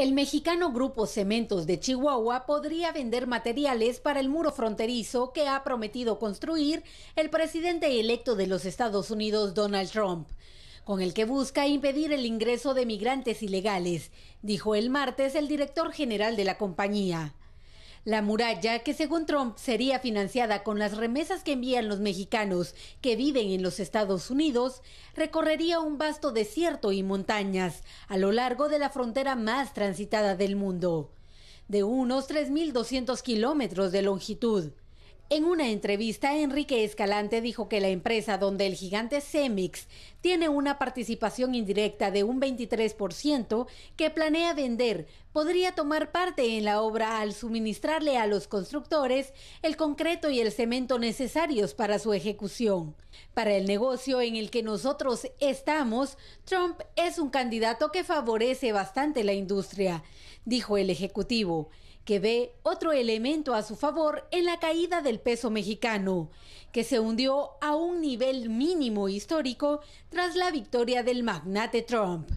El mexicano Grupo Cementos de Chihuahua podría vender materiales para el muro fronterizo que ha prometido construir el presidente electo de los Estados Unidos, Donald Trump, con el que busca impedir el ingreso de migrantes ilegales, dijo el martes el director general de la compañía. La muralla, que según Trump sería financiada con las remesas que envían los mexicanos que viven en los Estados Unidos, recorrería un vasto desierto y montañas a lo largo de la frontera más transitada del mundo, de unos 3.200 kilómetros de longitud. En una entrevista, Enrique Escalante dijo que la empresa donde el gigante Cemix tiene una participación indirecta de un 23% que planea vender podría tomar parte en la obra al suministrarle a los constructores el concreto y el cemento necesarios para su ejecución. Para el negocio en el que nosotros estamos, Trump es un candidato que favorece bastante la industria, dijo el ejecutivo que ve otro elemento a su favor en la caída del peso mexicano, que se hundió a un nivel mínimo histórico tras la victoria del magnate Trump.